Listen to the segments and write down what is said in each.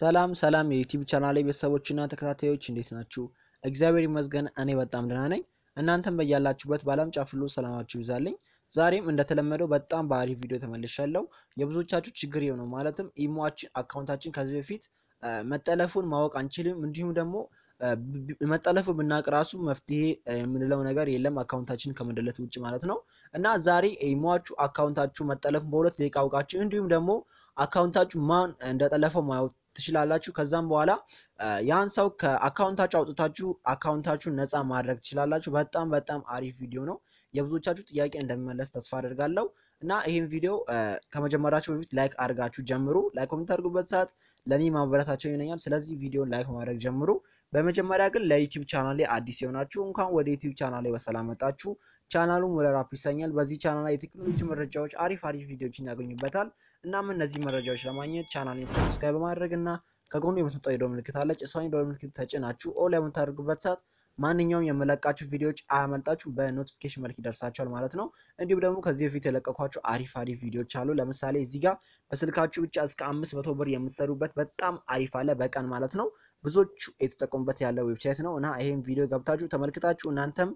ሰላም ሰላም የዩቲዩብ ቻናሌ ቤተሰቦችና ተከታታዮች እንዴት ናችሁ? እግዚአብሔር ይመስገን እኔ በጣም ደህና ነኝ። እናንተም በያላችሁበት በዓለም ጫፍ ሁሉ ሰላማችሁ ይብዛልኝ። ዛሬም እንደተለመደው በጣም በአሪፍ ቪዲዮ ተመልሻለሁ። የብዙዎቻችሁ ችግር የሆነው ማለትም ኢሞችን አካውንታችን ከዚህ በፊት መጠለፉን ማወቅ አንችልም። እንዲሁም ደግሞ መጠለፉ ብናቅ ራሱ መፍትሄ የምንለው ነገር የለም አካውንታችን ከመደለት ውጭ ማለት ነው። እና ዛሬ ኢሞችሁ አካውንታችሁ መጠለፉን በሁለት ደቂቃ አውቃችሁ እንዲሁም ደግሞ አካውንታችሁ ማን እንደጠለፈው ማወቅ ትችላላችሁ። ከዛም በኋላ ያን ሰው ከአካውንታችሁ አውጥታችሁ አካውንታችሁን ነፃ ማድረግ ትችላላችሁ። በጣም በጣም አሪፍ ቪዲዮ ነው። የብዙዎቻችሁ ጥያቄ እንደሚመለስ ተስፋ አደርጋለሁ እና ይህም ቪዲዮ ከመጀመራችሁ በፊት ላይክ አድርጋችሁ ጀምሩ። ላይክ አድርጉበት ሰዓት ለእኔ ማበረታቸው ይሆነኛል። ስለዚህ ቪዲዮን ላይክ ማድረግ ጀምሩ። በመጀመሪያ ግን ለዩቲዩብ ቻናሌ አዲስ የሆናችሁ እንኳን ወደ ዩቲዩብ ቻናሌ በሰላም መጣችሁ። ቻናሉ ሙለራፕ ይሰኛል። በዚህ ቻናል ላይ የቴክኖሎጂ መረጃዎች፣ አሪፍ አሪፍ ቪዲዮዎችን ያገኙበታል። እናም እነዚህ መረጃዎች ለማግኘት ቻናሌን ሰብስክራይብ በማድረግ እና ከጎኑ የምትወጣው የደወል ምልክት አለች። እሷን የደወል ምልክት ተጭናችሁ ኦል የምታደርጉበት ሰዓት ማንኛውም የመለቃችሁ ቪዲዮዎች አያመልጣችሁም በኖቲፊኬሽን መልክ ይደርሳቸዋል ማለት ነው። እንዲሁም ደግሞ ከዚህ በፊት የለቀኳቸው አሪፍ አሪፍ ቪዲዮዎች አሉ። ለምሳሌ እዚህ ጋር በስልካችሁ ብቻ እስከ አምስት መቶ ብር የምትሰሩበት በጣም አሪፍ አለ በቀን ማለት ነው። ብዙዎቹ የተጠቀሙበት ያለ ዌብሳይት ነው እና ይሄን ቪዲዮ ገብታችሁ ተመልክታችሁ እናንተም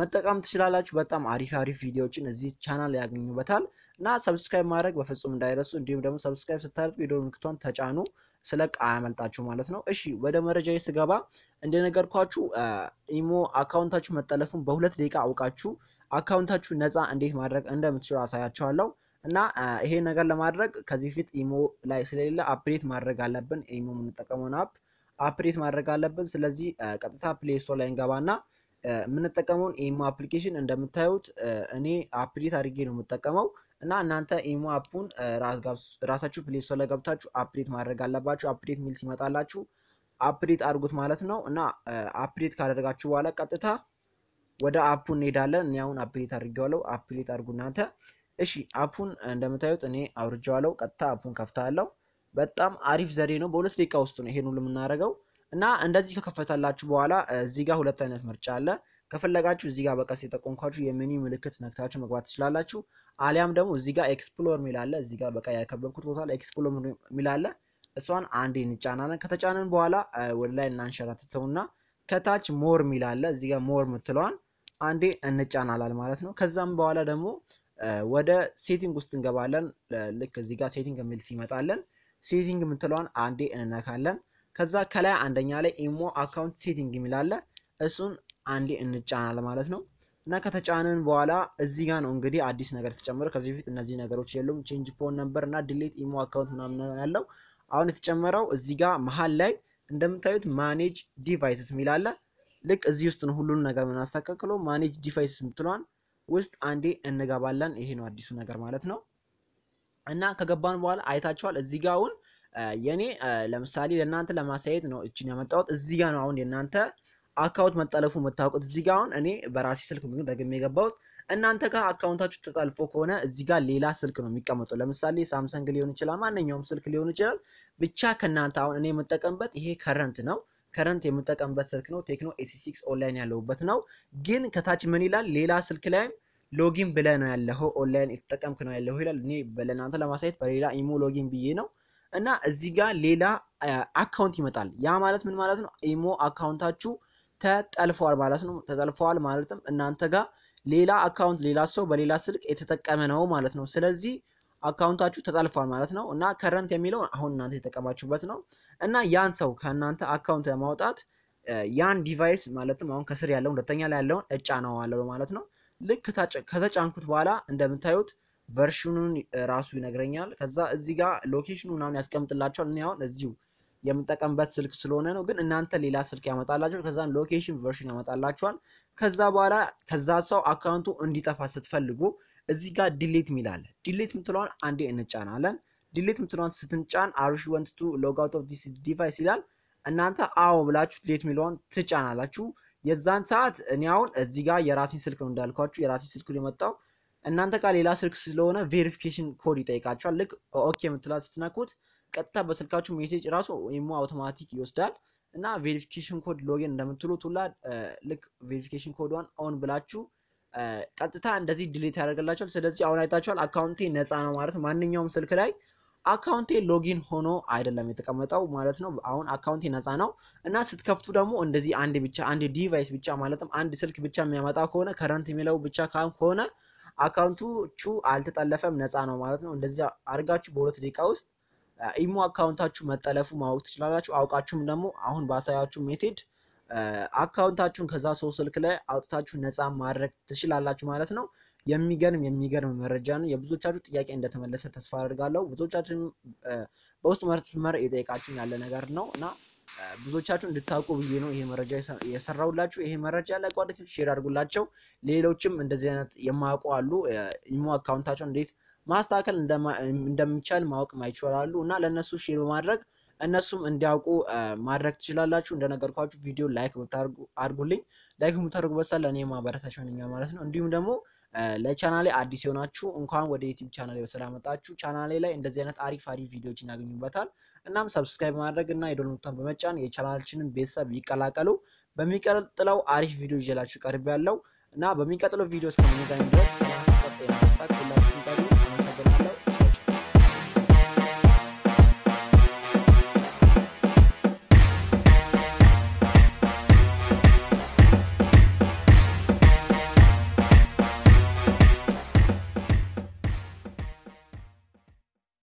መጠቀም ትችላላችሁ። በጣም አሪፍ አሪፍ ቪዲዮዎችን እዚህ ቻናል ያገኙበታል እና ሰብስክራይብ ማድረግ በፍጹም እንዳይረሱ። እንዲሁም ደግሞ ሰብስክራይብ ስታደርጉ የደወል ምልክቷን ተጫኑ። ስለቅ አያመልጣችሁ ማለት ነው። እሺ ወደ መረጃ ስገባ እንደነገርኳችሁ ኢሞ አካውንታችሁ መጠለፉን በሁለት ደቂቃ አውቃችሁ አካውንታችሁ ነፃ እንዴት ማድረግ እንደምትችሉ አሳያችኋለሁ እና ይሄ ነገር ለማድረግ ከዚህ ፊት ኢሞ ላይ ስለሌለ አፕዴት ማድረግ አለብን። ኢሞ የምንጠቀመውን አፕ አፕዴት ማድረግ አለብን። ስለዚህ ቀጥታ ፕሌይ ስቶር ላይ እንገባና የምንጠቀመውን ኢሞ አፕሊኬሽን እንደምታዩት እኔ አፕዴት አድርጌ ነው የምጠቀመው። እና እናንተ ኢሞ አፑን ራሳችሁ ፕሌይ ስቶር ላይ ገብታችሁ አፕዴት ማድረግ አለባችሁ። አፕዴት ሚል ሲመጣላችሁ አፕዴት አድርጉት ማለት ነው። እና አፕዴት ካደረጋችሁ በኋላ ቀጥታ ወደ አፑ እንሄዳለን። እኔ አሁን አፕዴት አድርጌዋለሁ። አፕዴት አድርጉ እናንተ። እሺ አፑን እንደምታዩት እኔ አውርጄዋለሁ። ቀጥታ አፑን ከፍታለሁ። በጣም አሪፍ ዘዴ ነው። በሁለት ደቂቃ ውስጥ ነው ይሄን ሁሉ የምናደርገው። እና እንደዚህ ከከፈታላችሁ በኋላ እዚህ ጋር ሁለት አይነት ምርጫ አለ። ከፈለጋችሁ እዚህ ጋር በቀስ የጠቆምኳችሁ የሚኒ ምልክት ነክታችሁ መግባት ትችላላችሁ። አሊያም ደግሞ እዚህ ጋር ኤክስፕሎር ሚላለ እዚህ ጋር በቃ ያከበብኩት ቦታ ላይ ኤክስፕሎር ሚላለ እሷን አንዴ እንጫናለን። ከተጫነን በኋላ ወደ ላይ እናንሸራትተውና ከታች ሞር ሚላለ እዚህ ጋር ሞር ምትለዋን አንዴ እንጫናላል ማለት ነው። ከዛም በኋላ ደግሞ ወደ ሴቲንግ ውስጥ እንገባለን። ልክ እዚህ ጋር ሴቲንግ የሚል ሲመጣለን ሴቲንግ የምትለዋን አንዴ እንነካለን። ከዛ ከላይ አንደኛ ላይ ኢሞ አካውንት ሴቲንግ የሚላለ እሱን አንዴ እንጫናል ማለት ነው። እና ከተጫንን በኋላ እዚህ ጋር ነው እንግዲህ አዲስ ነገር ተጨመረ። ከዚህ በፊት እነዚህ ነገሮች የሉም። ቼንጅ ፎን ነበር እና ዲሌት ኢሞ አካውንት ምናምን ያለው አሁን የተጨመረው እዚህ ጋር መሀል ላይ እንደምታዩት ማኔጅ ዲቫይስስ የሚል አለ። ልክ እዚህ ውስጥ ነው ሁሉን ነገር ምናስተካክሎ ማኔጅ ዲቫይስ ምትሏን ውስጥ አንዴ እንገባለን። ይሄ ነው አዲሱ ነገር ማለት ነው። እና ከገባን በኋላ አይታችኋል። እዚህ ጋር አሁን የኔ ለምሳሌ ለእናንተ ለማሳየት ነው እችን ያመጣሁት። እዚህ ጋር ነው አሁን የእናንተ አካውንት መጠለፉ የምታውቁት እዚህ ጋር አሁን እኔ በራሴ ስልክ ምክንያት ደግሜ የገባሁት እናንተ ጋር አካውንታችሁ ተጠልፎ ከሆነ እዚህ ጋር ሌላ ስልክ ነው የሚቀመጠው። ለምሳሌ ሳምሰንግ ሊሆን ይችላል፣ ማንኛውም ስልክ ሊሆን ይችላል። ብቻ ከእናንተ አሁን እኔ የምጠቀምበት ይሄ ከረንት ነው። ከረንት የምጠቀምበት ስልክ ነው ቴክኖ ኤሲ ሲክስ ኦንላይን ያለሁበት ነው። ግን ከታች ምን ይላል? ሌላ ስልክ ላይም ሎጊን ብለ ነው ያለኸው ኦንላይን የተጠቀምክ ነው ያለው ይላል። እኔ ለእናንተ ለማሳየት በሌላ ኢሞ ሎጊን ብዬ ነው እና እዚህ ጋር ሌላ አካውንት ይመጣል። ያ ማለት ምን ማለት ነው? ኢሞ አካውንታችሁ ተጠልፈዋል ማለት ነው። ተጠልፈዋል ማለትም እናንተ ጋር ሌላ አካውንት ሌላ ሰው በሌላ ስልክ የተጠቀመ ነው ማለት ነው። ስለዚህ አካውንታችሁ ተጠልፏል ማለት ነው እና ከረንት የሚለው አሁን እናንተ የተጠቀማችሁበት ነው እና ያን ሰው ከእናንተ አካውንት ለማውጣት ያን ዲቫይስ ማለትም አሁን ከስር ያለውን ሁለተኛ ላይ ያለውን እጫነዋለሁ ማለት ነው። ልክ ከተጫንኩት በኋላ እንደምታዩት ቨርሽኑን ራሱ ይነግረኛል። ከዛ እዚህ ጋር ሎኬሽኑ ምናምን ያስቀምጥላቸዋል። እኔ አሁን እዚሁ የምንጠቀምበት ስልክ ስለሆነ ነው። ግን እናንተ ሌላ ስልክ ያመጣላችሁ ከዛን ሎኬሽን ቨርሽን ያመጣላችኋል። ከዛ በኋላ ከዛ ሰው አካውንቱ እንዲጠፋ ስትፈልጉ እዚህ ጋር ዲሌት ሚላለ ዲሌት ምትለዋን አንዴ እንጫናለን። ዲሌት ምትለዋን ስትንጫን አርሽ ወንት ቱ ሎግ አውት ኦፍ ዲስ ዲቫይስ ይላል። እናንተ አዎ ብላችሁ ዲሌት ሚለዋን ትጫናላችሁ። የዛን ሰዓት እኔ አሁን እዚህ ጋር የራሴን ስልክ ነው እንዳልኳችሁ የራሴን ስልክ የመጣው እናንተ ጋር ሌላ ስልክ ስለሆነ ቬሪፊኬሽን ኮድ ይጠይቃችኋል። ልክ ኦኬ የምትላ ስትነኩት ቀጥታ በስልካችሁ ሜሴጅ ራሱ ኢሞ አውቶማቲክ ይወስዳል እና ቬሪፊኬሽን ኮድ ሎጊን እንደምትሉት ሁላ ልክ ቬሪፊኬሽን ኮድዋን ኦን ብላችሁ ቀጥታ እንደዚህ ድሌት ያደርግላችኋል። ስለዚህ አሁን አይታችኋል፣ አካውንቴ ነፃ ነው ማለት ማንኛውም ስልክ ላይ አካውንቴ ሎጊን ሆኖ አይደለም የተቀመጠው ማለት ነው። አሁን አካውንቴ ነፃ ነው እና ስትከፍቱ ደግሞ እንደዚህ አንድ ብቻ አንድ ዲቫይስ ብቻ ማለትም አንድ ስልክ ብቻ የሚያመጣ ከሆነ ከረንት የሚለው ብቻ ከሆነ አካውንቱ ቹ አልተጠለፈም ነፃ ነው ማለት ነው። እንደዚህ አድርጋችሁ በሁለት ደቂቃ ውስጥ ኢሞ አካውንታችሁ መጠለፉ ማወቅ ትችላላችሁ። አውቃችሁም ደግሞ አሁን ባሳያችሁ ሜቴድ አካውንታችሁን ከዛ ሰው ስልክ ላይ አውጥታችሁ ነፃ ማድረግ ትችላላችሁ ማለት ነው። የሚገርም የሚገርም መረጃ ነው። የብዙዎቻችሁ ጥያቄ እንደተመለሰ ተስፋ አድርጋለሁ። ብዙዎቻችን በውስጥ መስመር የጠየቃችሁን ያለ ነገር ነው እና ብዙዎቻችሁ እንድታውቁ ብዬ ነው ይሄ መረጃ የሰራውላችሁ። ይሄ መረጃ ለጓደኞች ሼር አድርጉላቸው። ሌሎችም እንደዚህ አይነት የማያውቁ አሉ። ኢሞ አካውንታቸው እንዴት ማስተካከል እንደሚቻል ማወቅ ማይችላሉ እና ለእነሱ ሼር በማድረግ እነሱም እንዲያውቁ ማድረግ ትችላላችሁ። እንደነገርኳችሁ ቪዲዮ ላይክ ብታርጉ አድርጉልኝ። ላይክ የምታደርጉበት ለእኔ ማበረታቻ ሆነኛል ማለት ነው። እንዲሁም ደግሞ ለቻናሌ አዲስ የሆናችሁ እንኳን ወደ ዩቲዩብ ቻናሌ በሰላም መጣችሁ። ቻናሌ ላይ እንደዚህ አይነት አሪፍ አሪፍ ቪዲዮዎች እናገኙበታል። እናም ሰብስክራይብ ማድረግ እና የደወል ምልክቱን በመጫን የቻናላችንን ቤተሰብ ይቀላቀሉ። በሚቀጥለው አሪፍ ቪዲዮ ይዤላችሁ ቀርብ ያለው እና በሚቀጥለው ቪዲዮ እስከምንገናኝ ድረስ ጤና